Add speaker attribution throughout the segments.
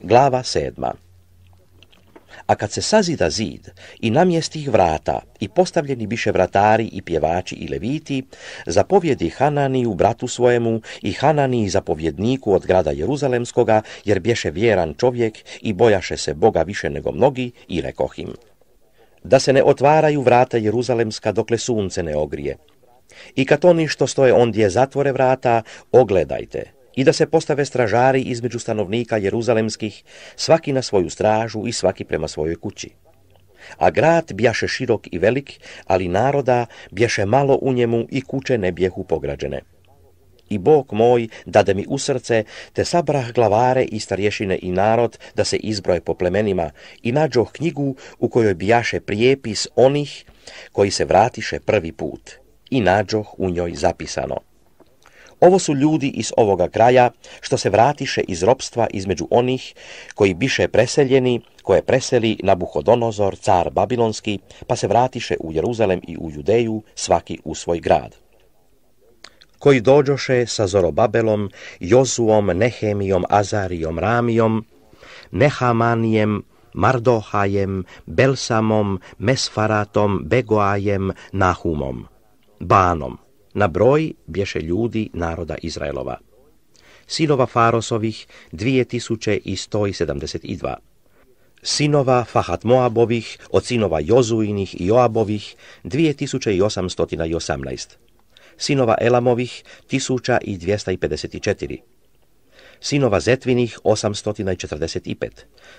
Speaker 1: Glava sedma. A kad se sazida zid i namjestih vrata i postavljeni biše vratari i pjevači i leviti, zapovjedi Hanani u bratu svojemu i Hanani zapovjedniku od grada Jeruzalemskoga, jer bješe vjeran čovjek i bojaše se Boga više nego mnogi i rekohim. Da se ne otvaraju vrata Jeruzalemska dokle sunce ne ogrije. I kad oni što stoje ondje zatvore vrata, ogledajte, i da se postave stražari između stanovnika jeruzalemskih, svaki na svoju stražu i svaki prema svojoj kući. A grad bjaše širok i velik, ali naroda bješe malo u njemu i kuće ne bjehu pograđene. I Bog moj dade mi u srce, te sabrah glavare i starješine i narod, da se izbroje po plemenima, i nađoh knjigu u kojoj bjaše prijepis onih koji se vratiše prvi put, i nađoh u njoj zapisano. Ovo su ljudi iz ovoga kraja, što se vratiše iz ropstva između onih koji biše preseljeni, koje preseli Nabuhodonozor, car Babilonski, pa se vratiše u Jeruzalem i u Judeju, svaki u svoj grad koji dođoše sa Zorobabelom, Jozuom, Nehemijom, Azarijom, Ramijom, Nehamanijem, Mardohajem, Belsamom, Mesfaratom, Begoajem, Nahumom, Banom, na broj bješe ljudi naroda Izraelova. Sinova Farosovih 2172. Sinova Fahat Moabovih od sinova Jozuinih i Joabovih 2818. Sinova Elamovih 1254 sinova Zetvinih 845,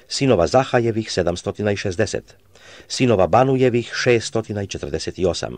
Speaker 1: sinova Zahajevih 760, sinova Banujevih 648,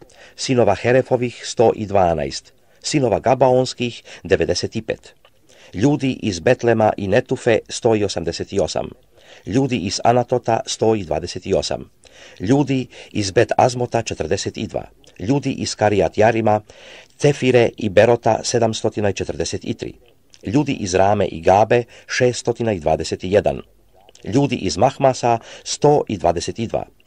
Speaker 1: sinova Herefovih 112, sinova Gabaonskih 95, ljudi iz Betlema i Netufe 188, ljudi iz Anatota 128, ljudi iz Bet Azmota 42, ljudi iz Karijat Jarima, Cefire i Berota 743, ljudi iz Rame i Gabe 621, ljudi iz Mahmasa 122,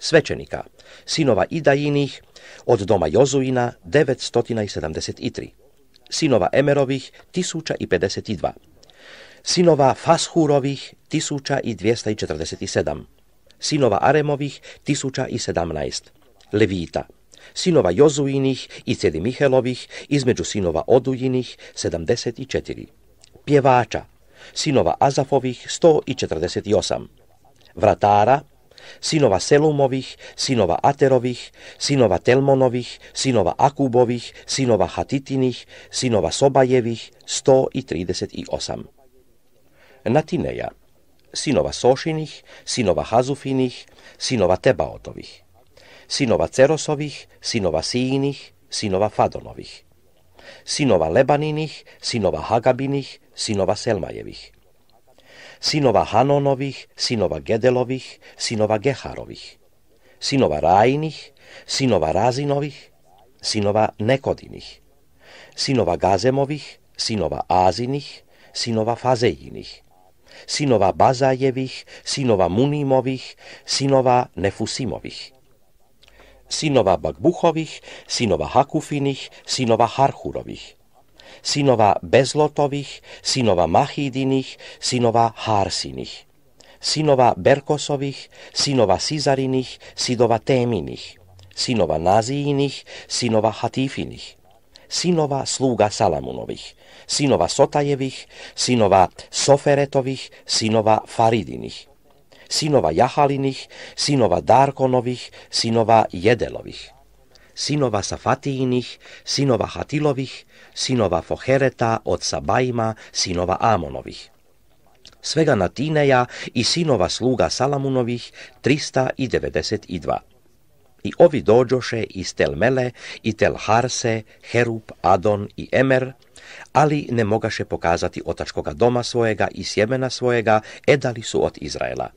Speaker 1: svećenika, sinova Idajinih, od doma Jozuina 973, sinova Emerovih 1052, sinova Fashurovih 1247, sinova Aremovih 1017, Levita, sinova Jozuinih i Cedimihelovih između sinova Odujinih 74, pjevača, sinova Azafovih 148, vratara sinova Selumovih, sinova Aterovih, sinova Telmonovih, sinova Akubovih, sinova Hatitinih, sinova Sobajevih, 138. Natineja, sinova Sošinih, sinova Hazufinih, sinova Tebaotovih, sinova Cerosovih, sinova Sijinih, sinova Fadonovih, sinova Lebaninih, sinova Hagabinih, sinova Selmajevih, sinova Hanonovih, sinova Gedelovih, sinova Geharovih, sinova Rajinih, sinova Razinovih, sinova Nekodinih, sinova Gazemovih, sinova Azinih, sinova Fazejinih, sinova Bazajevih, sinova Munimovih, sinova Nefusimovih, sinova Bagbuhovih, sinova Hakufinih, sinova Harhurovih, synova Bezlotových, synova Machídiných, synova Hársiných, synova Berkosových, synova Sizariných, synova Téminých, synova Nazíjiných, synova Hatífiných, synova slúga Salamunových, synova Sotajevých, synova Soferetových, synova Faridiných, synova Jachaliných, synova Dárkonových, synova Jedelových sinova Safatijinih, sinova Hatilovih, sinova Fohereta od Sabajma, sinova Amonovih. Svega Natineja i sinova sluga Salamunovih 392. I ovi dođoše iz Telmele i Telharse, Herup, Adon i Emer, ali ne mogaše pokazati otačkoga doma svojega i sjemena svojega, edali su od Izraela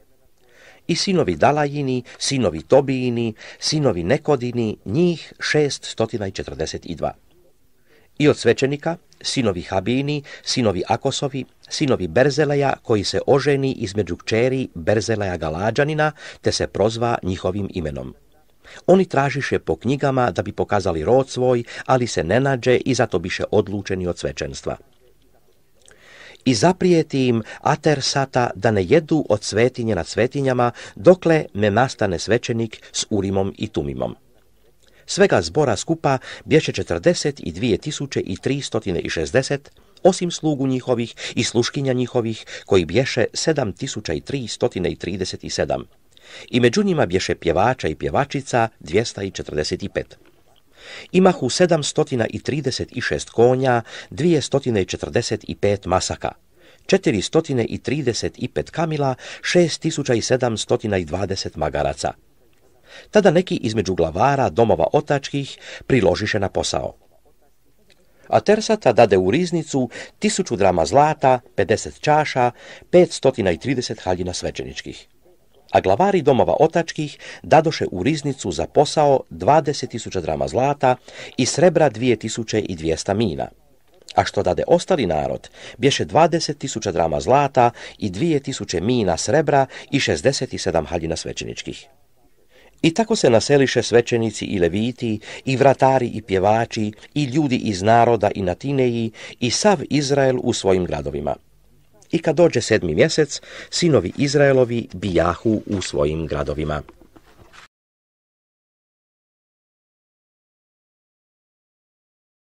Speaker 1: i sinovi Dalajini, sinovi Tobijini, sinovi Nekodini, njih 642. I od svečenika, sinovi Habini, sinovi Akosovi, sinovi Berzeleja, koji se oženi između kćeri Berzeleja Galađanina, te se prozva njihovim imenom. Oni tražiše po knjigama da bi pokazali rod svoj, ali se ne nađe i zato biše odlučeni od svećenstva i zaprijeti im atersata da ne jedu od svetinje na svetinjama dokle ne nastane svećenik s Urimom i Tumimom. Svega zbora skupa bješe 42.360, osim slugu njihovih i sluškinja njihovih, koji bješe 7.337. I među njima bješe pjevača i pjevačica 245. Imahu 736 konja, 245 masaka, 435 kamila, 6720 magaraca. Tada neki između glavara domova otačkih priložiše na posao. A Tersata dade u riznicu 1000 drama zlata, 50 čaša, 530 haljina svečeničkih a glavari domova otačkih dadoše u riznicu za posao 20.000 drama zlata i srebra 2.200 mina. A što dade ostali narod, bješe 20.000 drama zlata i 2.000 mina srebra i 67 haljina svećeničkih. I tako se naseliše svećenici i leviti, i vratari i pjevači, i ljudi iz naroda i Natineji, i sav Izrael u svojim gradovima. I kad dođe sedmi mjesec, sinovi Izraelovi bijahu u svojim gradovima.